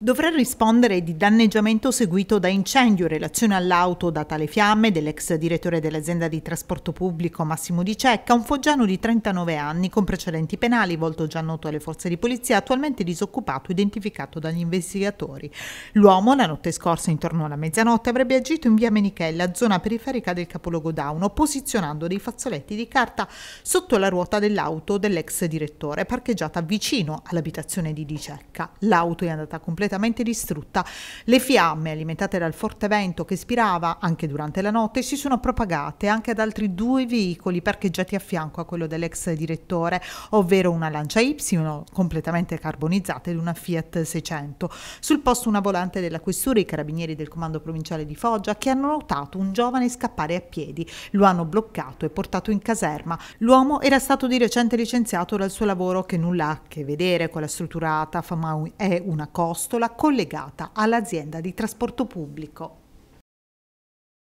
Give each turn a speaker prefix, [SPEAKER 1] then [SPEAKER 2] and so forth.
[SPEAKER 1] Dovrà rispondere di danneggiamento seguito da incendio in relazione all'auto data alle fiamme dell'ex direttore dell'azienda di trasporto pubblico Massimo Di Cecca, un foggiano di 39 anni con precedenti penali, volto già noto alle forze di polizia, attualmente disoccupato, identificato dagli investigatori. L'uomo la notte scorsa intorno alla mezzanotte avrebbe agito in via Menichella, zona periferica del capoluogo Dauno, posizionando dei fazzoletti di carta sotto la ruota dell'auto dell'ex direttore, parcheggiata vicino all'abitazione di Di Cecca. L'auto è andata completamente completamente distrutta. Le fiamme, alimentate dal forte vento che spirava anche durante la notte, si sono propagate anche ad altri due veicoli parcheggiati a fianco a quello dell'ex direttore, ovvero una Lancia Y completamente carbonizzata ed una Fiat 600. Sul posto una volante della questura e i carabinieri del comando provinciale di Foggia che hanno notato un giovane scappare a piedi, lo hanno bloccato e portato in caserma. L'uomo era stato di recente licenziato dal suo lavoro che nulla ha a che vedere con la strutturata, ma è una costola scatola collegata all'azienda di trasporto pubblico.